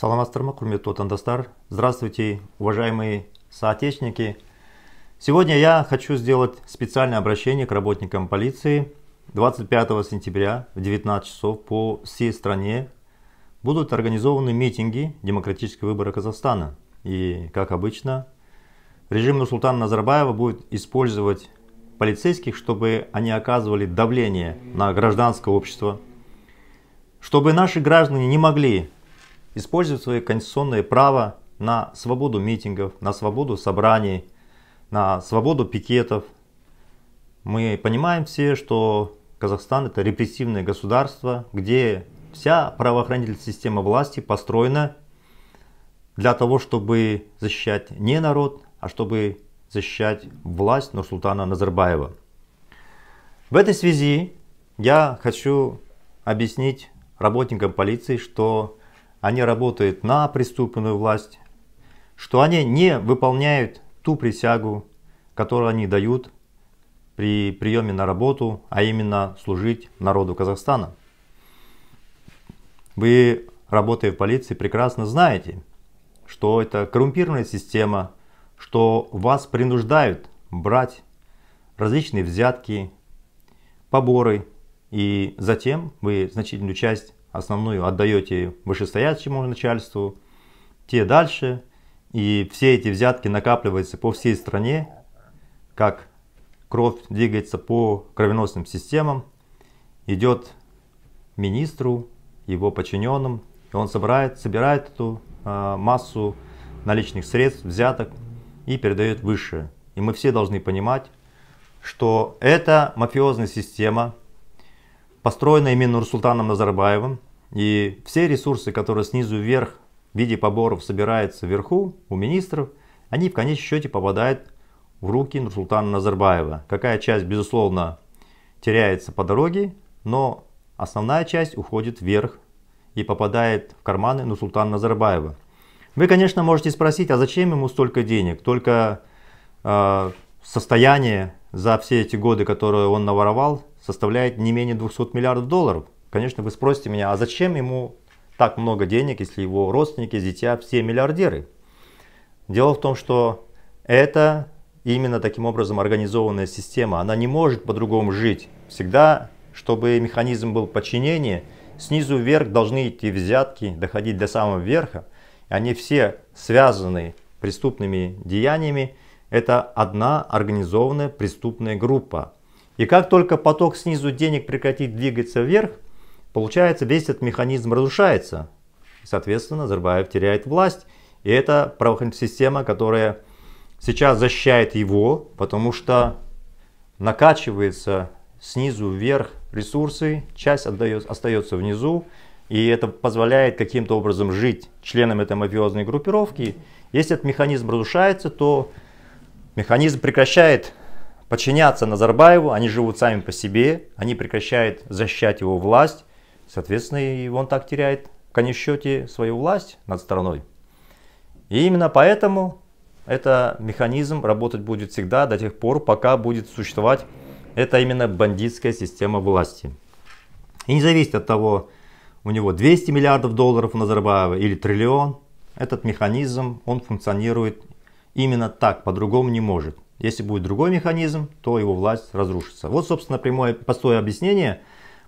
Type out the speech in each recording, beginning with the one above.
саламатсыздар ма құрметті отандастар здравствуйте уважаемые соотечественники сегодня я хочу сделать специальное обращение к работникам полиции 25 сентября в 19 часов по всей стране будут организованы митинги демократических выборов Казахстана и как обычно режим нусултана Назарбаева будет использовать полицейских, чтобы они оказывали давление на гражданское общество, чтобы наши граждане не могли используют свое конституционное право на свободу митингов, на свободу собраний, на свободу пикетов. Мы понимаем все, что Казахстан это репрессивное государство, где вся правоохранительная система власти построена для того, чтобы защищать не народ, а чтобы защищать власть Нурсултана Назарбаева. В этой связи я хочу объяснить работникам полиции, что они работают на преступную власть, что они не выполняют ту присягу, которую они дают при приеме на работу, а именно служить народу Казахстана. Вы, работая в полиции, прекрасно знаете, что это коррумпированная система, что вас принуждают брать различные взятки, поборы, и затем вы значительную часть основную отдаете вышестоящему начальству, те дальше, и все эти взятки накапливаются по всей стране, как кровь двигается по кровеносным системам, идет министру, его подчиненным, и он собирает, собирает эту э, массу наличных средств, взяток и передает выше. И мы все должны понимать, что эта мафиозная система построена именно Нурсултаном Назарбаевым. И все ресурсы, которые снизу вверх в виде поборов собираются вверху у министров, они в конечном счете попадают в руки Нурсултана Назарбаева. Какая часть, безусловно, теряется по дороге, но основная часть уходит вверх и попадает в карманы Нурсултана Назарбаева. Вы, конечно, можете спросить, а зачем ему столько денег? Только э, состояние за все эти годы, которые он наворовал, составляет не менее 200 миллиардов долларов. Конечно, вы спросите меня, а зачем ему так много денег, если его родственники, зятя все миллиардеры? Дело в том, что это именно таким образом организованная система. Она не может по-другому жить. Всегда, чтобы механизм был подчинения, снизу вверх должны идти взятки, доходить до самого верха. Они все связаны преступными деяниями. Это одна организованная преступная группа. И как только поток снизу денег прекратит двигаться вверх, получается весь этот механизм разрушается. Соответственно, Назарбаев теряет власть. И это правоохранительная система, которая сейчас защищает его, потому что накачивается снизу вверх ресурсы, часть отдает, остается внизу, и это позволяет каким-то образом жить членам этой мафиозной группировки. Если этот механизм разрушается, то механизм прекращает подчинятся Назарбаеву, они живут сами по себе, они прекращают защищать его власть, соответственно, и он так теряет в конечном счете свою власть над страной. И именно поэтому этот механизм работать будет всегда до тех пор, пока будет существовать это именно бандитская система власти. И не зависит от того, у него 200 миллиардов долларов у Назарбаева или триллион, этот механизм, он функционирует именно так, по-другому не может. Если будет другой механизм, то его власть разрушится. Вот, собственно, прямое простое объяснение,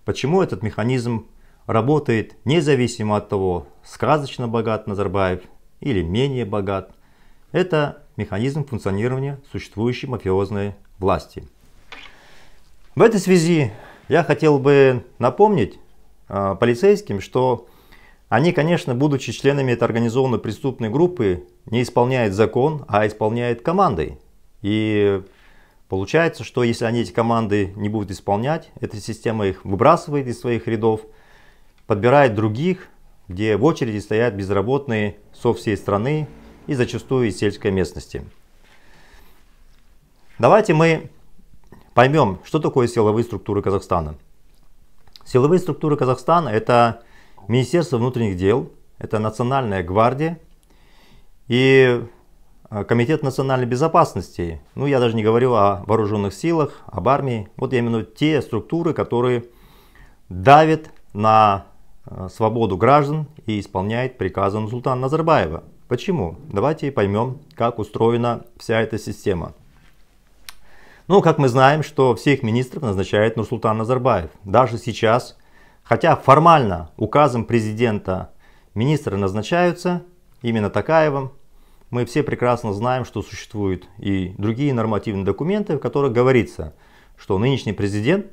почему этот механизм работает независимо от того, сказочно богат Назарбаев или менее богат. Это механизм функционирования существующей мафиозной власти. В этой связи я хотел бы напомнить э, полицейским, что они, конечно, будучи членами этой организованной преступной группы, не исполняют закон, а исполняют командой. И получается, что если они эти команды не будут исполнять, эта система их выбрасывает из своих рядов, подбирает других, где в очереди стоят безработные со всей страны и зачастую из сельской местности. Давайте мы поймем, что такое силовые структуры Казахстана. Силовые структуры Казахстана – это Министерство внутренних дел, это Национальная гвардия. И Э, Комитет национальной безопасности, ну я даже не говорю о вооруженных силах, об армии, вот именно те структуры, которые давят на э, свободу граждан и исполняет приказы султана Назарбаева. Почему? Давайте поймем, как устроена вся эта система. Ну, как мы знаем, что всех министров назначает Нурсултан Назарбаев. Даже сейчас, хотя формально указом президента министры назначаются, именно Такаевым, мы все прекрасно знаем, что существуют и другие нормативные документы, в которых говорится, что нынешний президент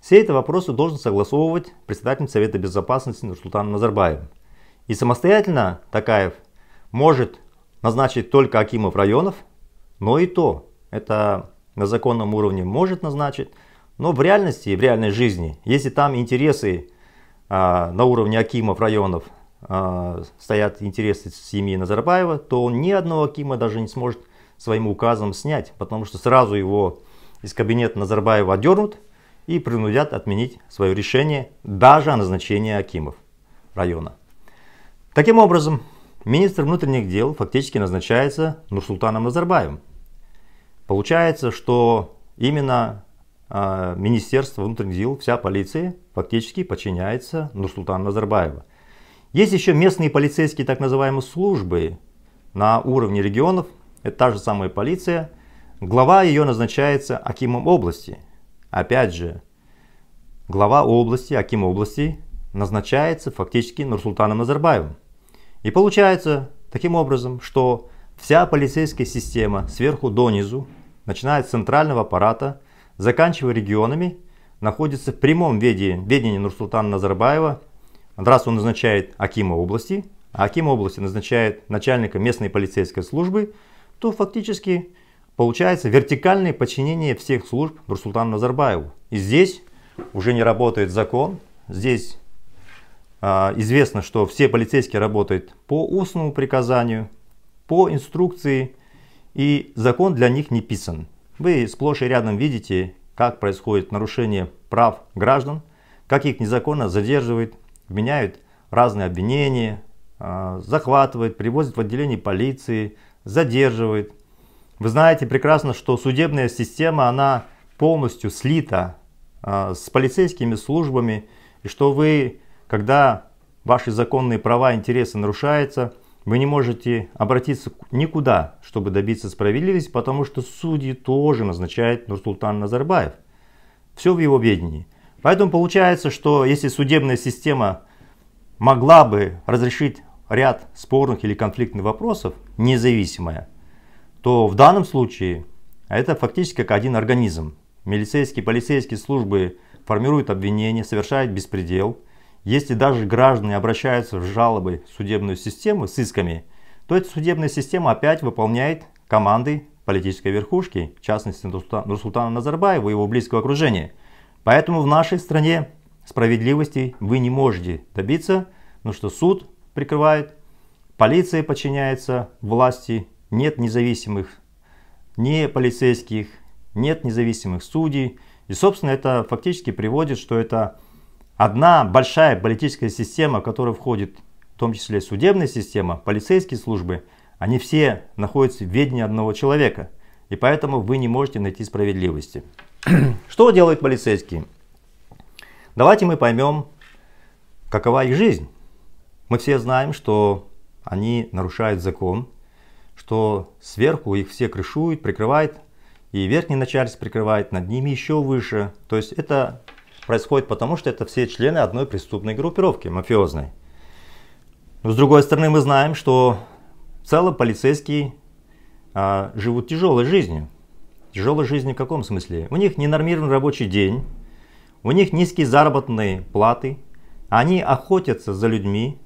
все эти вопросы должен согласовывать председатель Совета Безопасности Нурсултан Назарбаев. И самостоятельно Такаев может назначить только Акимов районов, но и то, это на законном уровне может назначить, но в реальности, в реальной жизни, если там интересы а, на уровне Акимов районов а, стоят интересы семьи Назарбаева, то он ни одного Акима даже не сможет своим указом снять, потому что сразу его из кабинета Назарбаева отдернут и принудят отменить свое решение даже о назначении Акимов района. Таким образом, министр внутренних дел фактически назначается Нурсултаном Назарбаевым. Получается, что именно а, Министерство внутренних дел, вся полиция фактически подчиняется Нурсултану Назарбаеву. Есть еще местные полицейские так называемые службы на уровне регионов. Это та же самая полиция. Глава ее назначается Акимом области. Опять же, глава области, Аким области назначается фактически Нурсултаном Назарбаевым. И получается таким образом, что вся полицейская система сверху донизу, начиная с центрального аппарата, заканчивая регионами, находится в прямом ведении, ведении Нурсултана Назарбаева – раз он назначает Акима области, а Аким области назначает начальника местной полицейской службы, то фактически получается вертикальное подчинение всех служб Нурсултану Назарбаеву. И здесь уже не работает закон, здесь а, известно, что все полицейские работают по устному приказанию, по инструкции, и закон для них не писан. Вы сплошь и рядом видите, как происходит нарушение прав граждан, как их незаконно задерживают, вменяют разные обвинения, а, захватывают, привозят в отделение полиции, задерживают. Вы знаете прекрасно, что судебная система, она полностью слита а, с полицейскими службами, и что вы, когда ваши законные права и интересы нарушаются, вы не можете обратиться никуда, чтобы добиться справедливости, потому что судьи тоже назначает Нурсултан Назарбаев. Все в его ведении. Поэтому получается, что если судебная система могла бы разрешить ряд спорных или конфликтных вопросов, независимая, то в данном случае это фактически как один организм. Милицейские, полицейские службы формируют обвинения, совершают беспредел. Если даже граждане обращаются в жалобы в судебную систему с исками, то эта судебная система опять выполняет команды политической верхушки, в частности Нурсултана Назарбаева и его близкого окружения – Поэтому в нашей стране справедливости вы не можете добиться, потому что суд прикрывает, полиция подчиняется власти, нет независимых не полицейских, нет независимых судей. И, собственно, это фактически приводит, что это одна большая политическая система, в которую входит в том числе судебная система, полицейские службы, они все находятся в ведении одного человека. И поэтому вы не можете найти справедливости. Что делают полицейские? Давайте мы поймем, какова их жизнь. Мы все знаем, что они нарушают закон, что сверху их все крышуют, прикрывает, и верхний начальство прикрывает, над ними еще выше. То есть это происходит потому, что это все члены одной преступной группировки, мафиозной. Но с другой стороны, мы знаем, что в целом полицейские а, живут тяжелой жизнью. Тяжелой жизни в каком смысле? У них ненормированный рабочий день, у них низкие заработные платы, они охотятся за людьми,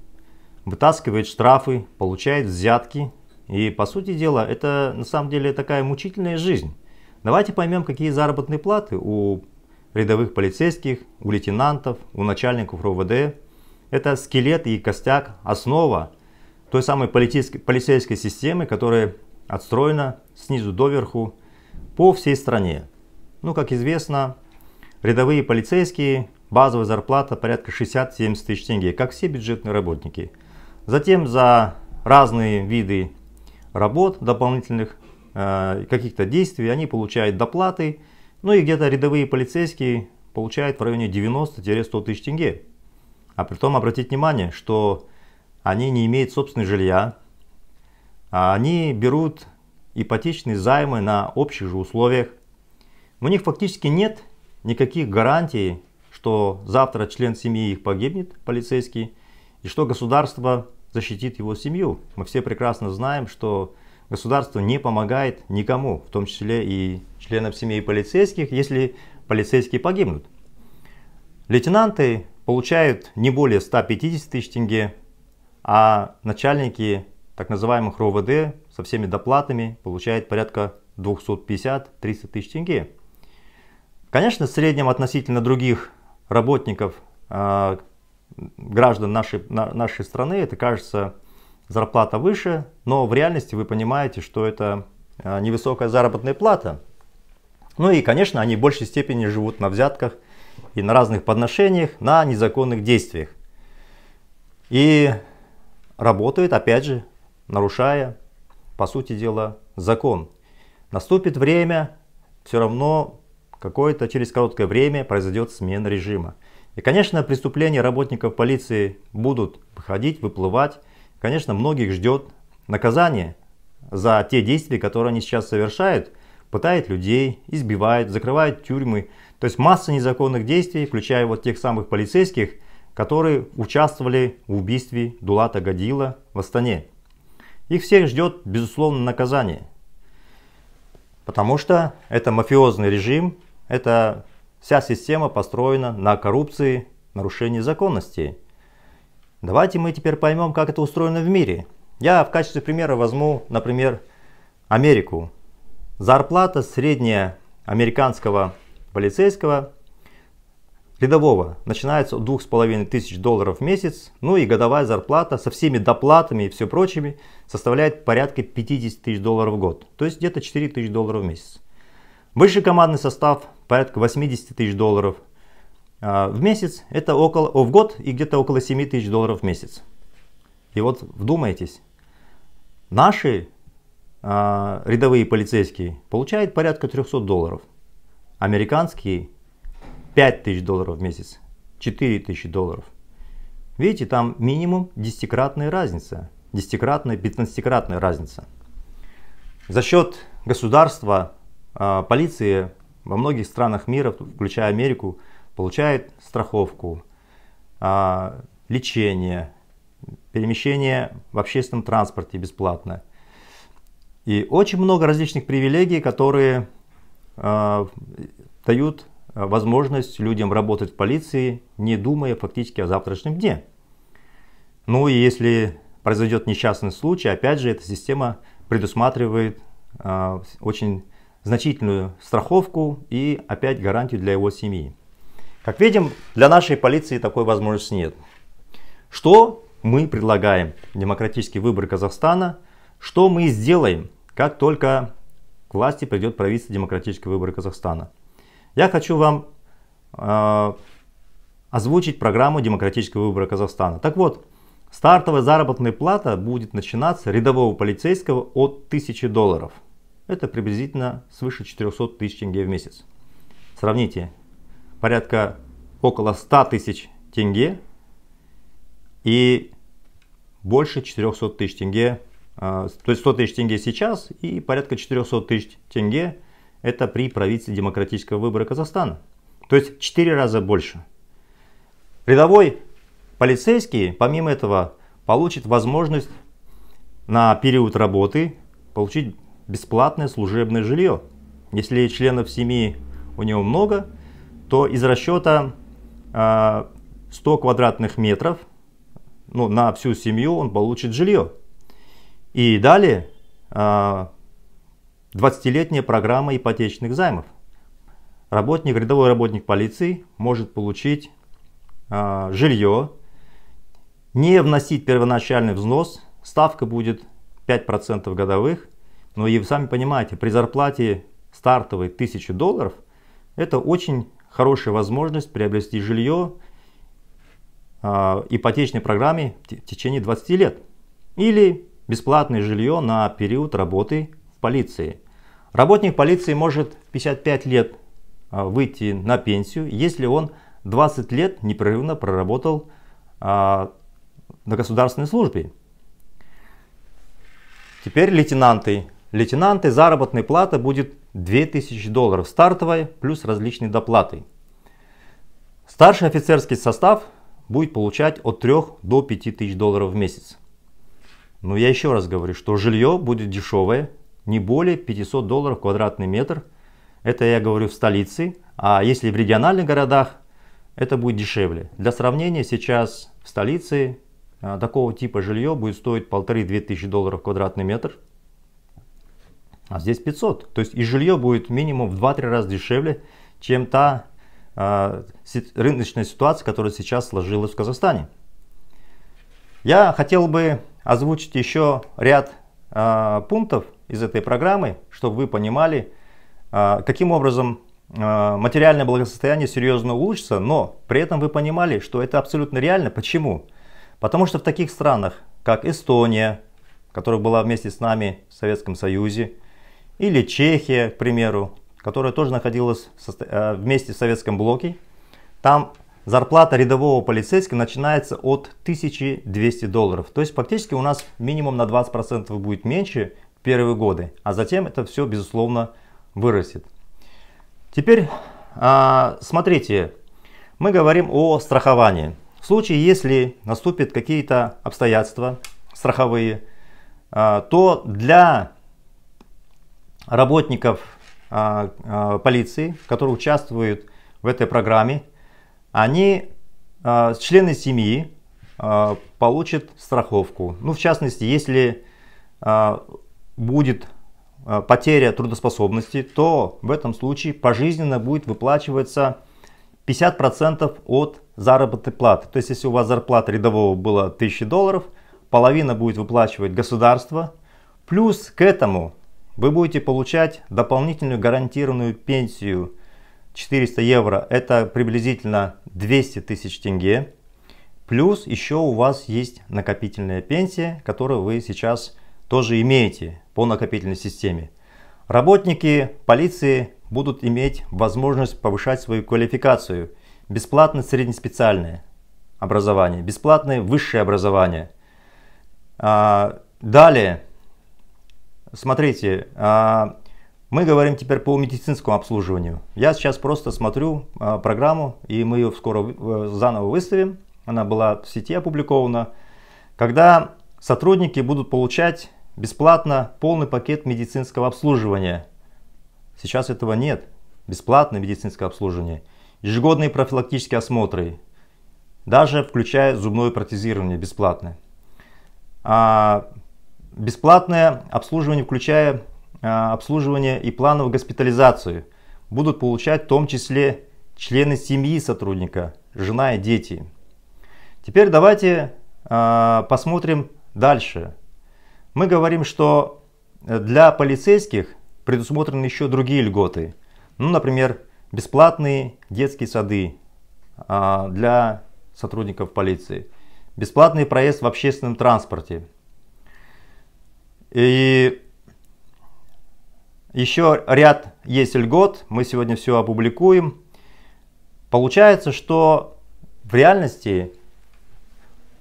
вытаскивают штрафы, получают взятки. И по сути дела это на самом деле такая мучительная жизнь. Давайте поймем, какие заработные платы у рядовых полицейских, у лейтенантов, у начальников РОВД. Это скелет и костяк, основа той самой полицейской, полицейской системы, которая отстроена снизу доверху верху по всей стране. Ну, как известно, рядовые полицейские, базовая зарплата порядка 60-70 тысяч тенге, как все бюджетные работники. Затем за разные виды работ дополнительных, э, каких-то действий, они получают доплаты, ну и где-то рядовые полицейские получают в районе 90-100 тысяч тенге. А при том обратить внимание, что они не имеют собственного жилья, а они берут ипотечные займы на общих же условиях. У них фактически нет никаких гарантий, что завтра член семьи их погибнет, полицейский, и что государство защитит его семью. Мы все прекрасно знаем, что государство не помогает никому, в том числе и членам семьи полицейских, если полицейские погибнут. Лейтенанты получают не более 150 тысяч тенге, а начальники так называемых РОВД со всеми доплатами получает порядка 250-300 тысяч тенге. Конечно, в среднем относительно других работников, а, граждан нашей, нашей страны, это кажется зарплата выше, но в реальности вы понимаете, что это а, невысокая заработная плата. Ну и, конечно, они в большей степени живут на взятках и на разных подношениях, на незаконных действиях. И работают, опять же, нарушая, по сути дела, закон. Наступит время, все равно какое-то через короткое время произойдет смена режима. И, конечно, преступления работников полиции будут выходить, выплывать. Конечно, многих ждет наказание за те действия, которые они сейчас совершают. Пытают людей, избивают, закрывают тюрьмы. То есть масса незаконных действий, включая вот тех самых полицейских, которые участвовали в убийстве Дулата Гадила в Астане. Их всех ждет, безусловно, наказание. Потому что это мафиозный режим, это вся система построена на коррупции, нарушении законности. Давайте мы теперь поймем, как это устроено в мире. Я в качестве примера возьму, например, Америку. Зарплата средняя американского полицейского рядового начинается от 2500 долларов в месяц, ну и годовая зарплата со всеми доплатами и все прочими составляет порядка 50 тысяч долларов в год, то есть где-то 4 тысячи долларов в месяц. Высший командный состав порядка 80 тысяч долларов а, в месяц, это около, о, в год и где-то около 7 тысяч долларов в месяц. И вот вдумайтесь, наши э, рядовые полицейские получают порядка 300 долларов, американские 5 тысяч долларов в месяц, 4 тысячи долларов. Видите, там минимум десятикратная разница, десятикратная, пятнадцатикратная разница. За счет государства, а, полиции во многих странах мира, включая Америку, получает страховку, а, лечение, перемещение в общественном транспорте бесплатно. И очень много различных привилегий, которые а, дают Э, возможность людям работать в полиции, не думая фактически о завтрашнем дне. Ну и если произойдет несчастный случай, опять же, эта система предусматривает э, очень значительную страховку и опять гарантию для его семьи. Как видим, для нашей полиции такой возможности нет. Что мы предлагаем? Демократический выбор Казахстана. Что мы сделаем, как только к власти придет правительство демократического выбора Казахстана? Я хочу вам э, озвучить программу демократического выбора Казахстана. Так вот, стартовая заработная плата будет начинаться рядового полицейского от 1000 долларов. Это приблизительно свыше 400 тысяч тенге в месяц. Сравните, порядка около 100 тысяч тенге и больше 400 тысяч тенге, э, то есть 100 тысяч тенге сейчас и порядка 400 тысяч тенге это при правительстве демократического выбора Казахстана. То есть в 4 раза больше. Рядовой полицейский, помимо этого, получит возможность на период работы получить бесплатное служебное жилье. Если членов семьи у него много, то из расчета 100 а, квадратных метров ну, на всю семью он получит жилье. И далее а, 20-летняя программа ипотечных займов. Работник, рядовой работник полиции может получить э, жилье, не вносить первоначальный взнос, ставка будет 5% годовых, но и вы сами понимаете, при зарплате стартовой 1000 долларов это очень хорошая возможность приобрести жилье э, ипотечной программе в течение 20 лет или бесплатное жилье на период работы в полиции – Работник полиции может в 55 лет а, выйти на пенсию, если он 20 лет непрерывно проработал а, на государственной службе. Теперь лейтенанты. Лейтенанты заработная плата будет 2000 долларов стартовая плюс различные доплаты. Старший офицерский состав будет получать от 3 до 5 тысяч долларов в месяц. Но я еще раз говорю, что жилье будет дешевое, не более 500 долларов квадратный метр. Это я говорю в столице, а если в региональных городах, это будет дешевле. Для сравнения, сейчас в столице а, такого типа жилье будет стоить 1,5-2 тысячи долларов квадратный метр, а здесь 500. То есть и жилье будет минимум в 2-3 раза дешевле, чем та э, рыночная ситуация, которая сейчас сложилась в Казахстане. Я хотел бы озвучить еще ряд а, пунктов из этой программы, чтобы вы понимали, а, каким образом а, материальное благосостояние серьезно улучшится, но при этом вы понимали, что это абсолютно реально. Почему? Потому что в таких странах, как Эстония, которая была вместе с нами в Советском Союзе, или Чехия, к примеру, которая тоже находилась э, вместе в Советском блоке, там зарплата рядового полицейского начинается от 1200 долларов. То есть фактически у нас минимум на 20% будет меньше первые годы, а затем это все безусловно вырастет. Теперь а, смотрите, мы говорим о страховании. В случае, если наступят какие-то обстоятельства страховые, а, то для работников а, полиции, которые участвуют в этой программе, они, а, члены семьи, а, получат страховку. Ну, в частности, если а, будет потеря трудоспособности, то в этом случае пожизненно будет выплачиваться 50% от заработной платы. То есть, если у вас зарплата рядового была 1000 долларов, половина будет выплачивать государство. Плюс к этому вы будете получать дополнительную гарантированную пенсию – 400 евро это приблизительно 200 тысяч тенге. Плюс еще у вас есть накопительная пенсия, которую вы сейчас тоже имеете по накопительной системе. Работники полиции будут иметь возможность повышать свою квалификацию. Бесплатное среднеспециальное образование, бесплатное высшее образование. А, далее, смотрите, а, мы говорим теперь по медицинскому обслуживанию. Я сейчас просто смотрю э, программу, и мы ее скоро э, заново выставим. Она была в сети опубликована. Когда сотрудники будут получать бесплатно полный пакет медицинского обслуживания. Сейчас этого нет. Бесплатное медицинское обслуживание. Ежегодные профилактические осмотры. Даже включая зубное протезирование бесплатное. А бесплатное обслуживание, включая Э, обслуживания и плановую госпитализацию будут получать в том числе члены семьи сотрудника, жена и дети. Теперь давайте э, посмотрим дальше. Мы говорим, что э, для полицейских предусмотрены еще другие льготы. Ну, например, бесплатные детские сады для сотрудников полиции, бесплатный проезд в общественном транспорте. И еще ряд есть льгот, мы сегодня все опубликуем. Получается, что в реальности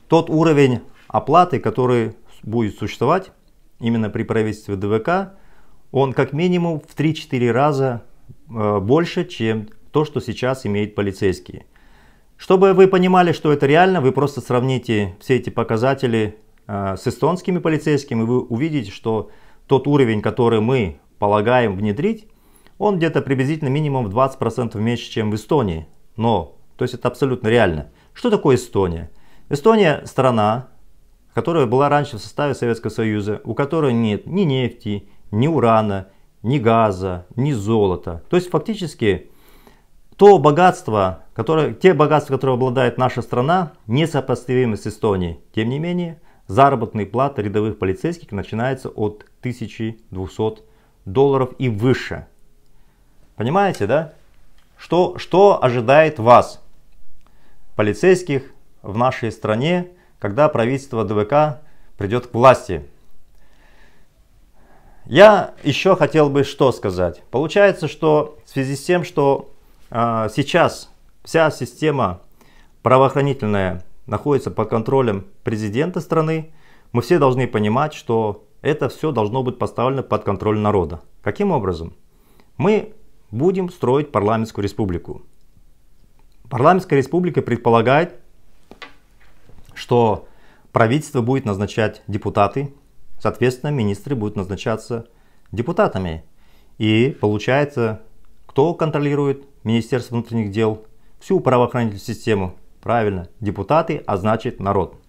тот уровень оплаты, который будет существовать именно при правительстве ДВК, он как минимум в 3-4 раза э, больше, чем то, что сейчас имеют полицейские. Чтобы вы понимали, что это реально, вы просто сравните все эти показатели э, с эстонскими полицейскими, и вы увидите, что тот уровень, который мы полагаем внедрить, он где-то приблизительно минимум в 20% меньше, чем в Эстонии. Но, то есть это абсолютно реально. Что такое Эстония? Эстония страна, которая была раньше в составе Советского Союза, у которой нет ни нефти, ни урана, ни газа, ни золота. То есть фактически то богатство, которое, те богатства, которые обладает наша страна, несопоставимы с Эстонией. Тем не менее, заработная плата рядовых полицейских начинается от 1200 рублей долларов и выше. Понимаете, да? Что, что ожидает вас, полицейских, в нашей стране, когда правительство ДВК придет к власти? Я еще хотел бы что сказать. Получается, что в связи с тем, что э, сейчас вся система правоохранительная находится под контролем президента страны, мы все должны понимать, что это все должно быть поставлено под контроль народа. Каким образом? Мы будем строить парламентскую республику. Парламентская республика предполагает, что правительство будет назначать депутаты, соответственно, министры будут назначаться депутатами. И получается, кто контролирует Министерство внутренних дел, всю правоохранительную систему? Правильно, депутаты, а значит народ.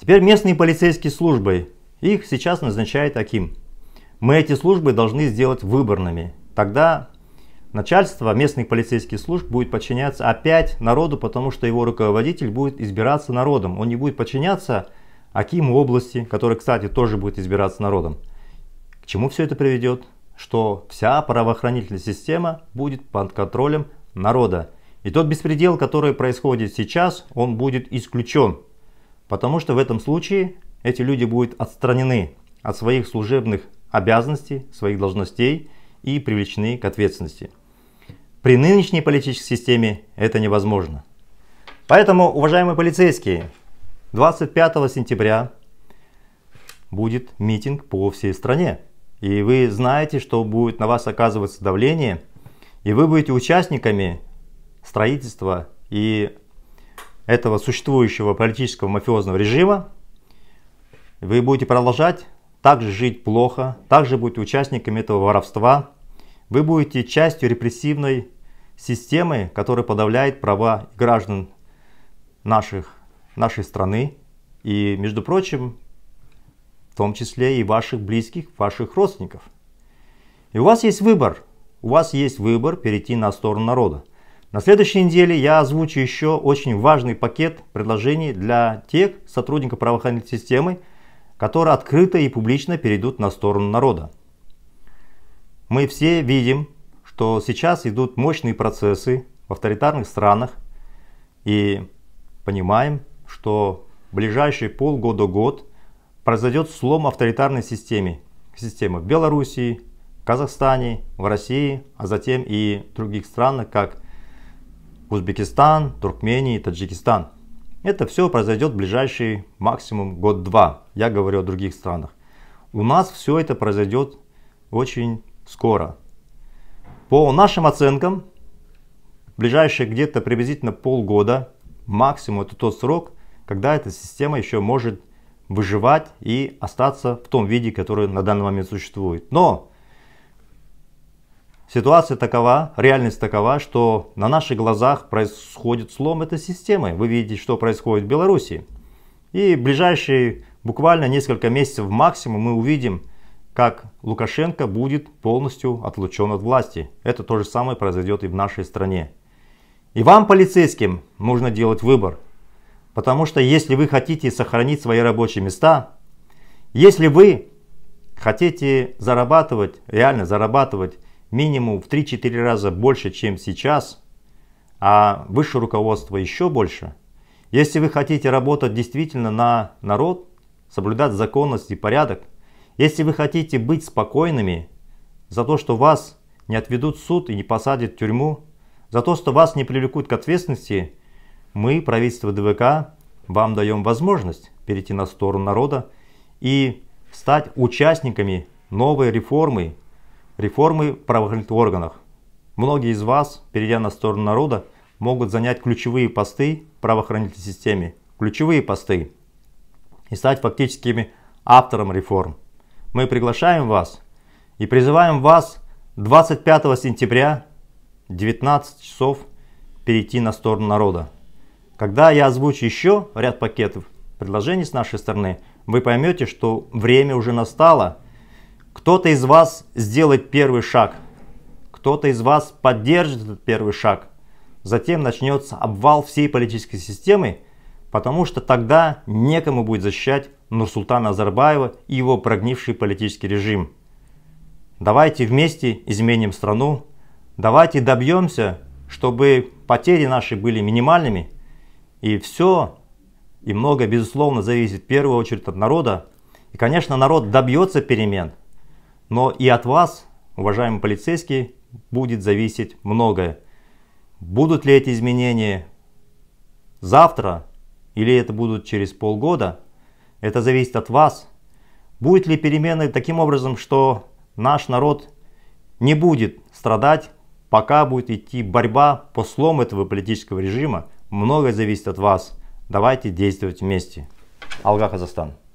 Теперь местные полицейские службы их сейчас назначают таким. Мы эти службы должны сделать выборными. Тогда начальство местных полицейских служб будет подчиняться опять народу, потому что его руководитель будет избираться народом. Он не будет подчиняться Акиму области, который, кстати, тоже будет избираться народом. К чему все это приведет? Что вся правоохранительная система будет под контролем народа. И тот беспредел, который происходит сейчас, он будет исключен. Потому что в этом случае эти люди будут отстранены от своих служебных обязанностей, своих должностей и привлечены к ответственности. При нынешней политической системе это невозможно. Поэтому, уважаемые полицейские, 25 сентября будет митинг по всей стране. И вы знаете, что будет на вас оказываться давление, и вы будете участниками строительства и этого существующего политического мафиозного режима, вы будете продолжать также жить плохо, также будете участниками этого воровства. Вы будете частью репрессивной системы, которая подавляет права граждан наших, нашей страны. И, между прочим, в том числе и ваших близких, ваших родственников. И у вас есть выбор. У вас есть выбор перейти на сторону народа. На следующей неделе я озвучу еще очень важный пакет предложений для тех сотрудников правоохранительной системы, которые открыто и публично перейдут на сторону народа. Мы все видим, что сейчас идут мощные процессы в авторитарных странах и понимаем, что в ближайшие полгода-год произойдет слом авторитарной системы. Системы в Белоруссии, Казахстане, в России, а затем и других странах, как Узбекистан, Туркмении, Таджикистан – это все произойдет в ближайший максимум год-два. Я говорю о других странах. У нас все это произойдет очень скоро. По нашим оценкам, ближайшие где-то приблизительно полгода, максимум это тот срок, когда эта система еще может выживать и остаться в том виде, который на данный момент существует. Но Ситуация такова, реальность такова, что на наших глазах происходит слом этой системы. Вы видите, что происходит в Беларуси. И в ближайшие буквально несколько месяцев максимум мы увидим, как Лукашенко будет полностью отлучен от власти. Это то же самое произойдет и в нашей стране. И вам, полицейским, нужно делать выбор. Потому что если вы хотите сохранить свои рабочие места, если вы хотите зарабатывать, реально зарабатывать минимум в 3-4 раза больше, чем сейчас, а высшее руководство еще больше. Если вы хотите работать действительно на народ, соблюдать законность и порядок, если вы хотите быть спокойными за то, что вас не отведут в суд и не посадят в тюрьму, за то, что вас не привлекут к ответственности, мы, правительство ДВК, вам даем возможность перейти на сторону народа и стать участниками новой реформы Реформы в правоохранительных органах. Многие из вас, перейдя на сторону народа, могут занять ключевые посты в правоохранительной системе, ключевые посты и стать фактическими автором реформ. Мы приглашаем вас и призываем вас 25 сентября 19 часов перейти на сторону народа. Когда я озвучу еще ряд пакетов предложений с нашей стороны, вы поймете, что время уже настало – кто-то из вас сделает первый шаг, кто-то из вас поддержит этот первый шаг. Затем начнется обвал всей политической системы, потому что тогда некому будет защищать Нурсултана Назарбаева и его прогнивший политический режим. Давайте вместе изменим страну, давайте добьемся, чтобы потери наши были минимальными, и все, и много, безусловно, зависит в первую очередь от народа. И, конечно, народ добьется перемен – но и от вас, уважаемый полицейский, будет зависеть многое. Будут ли эти изменения завтра или это будут через полгода, это зависит от вас. Будут ли перемены таким образом, что наш народ не будет страдать, пока будет идти борьба по слому этого политического режима, многое зависит от вас. Давайте действовать вместе. Алга, Казахстан.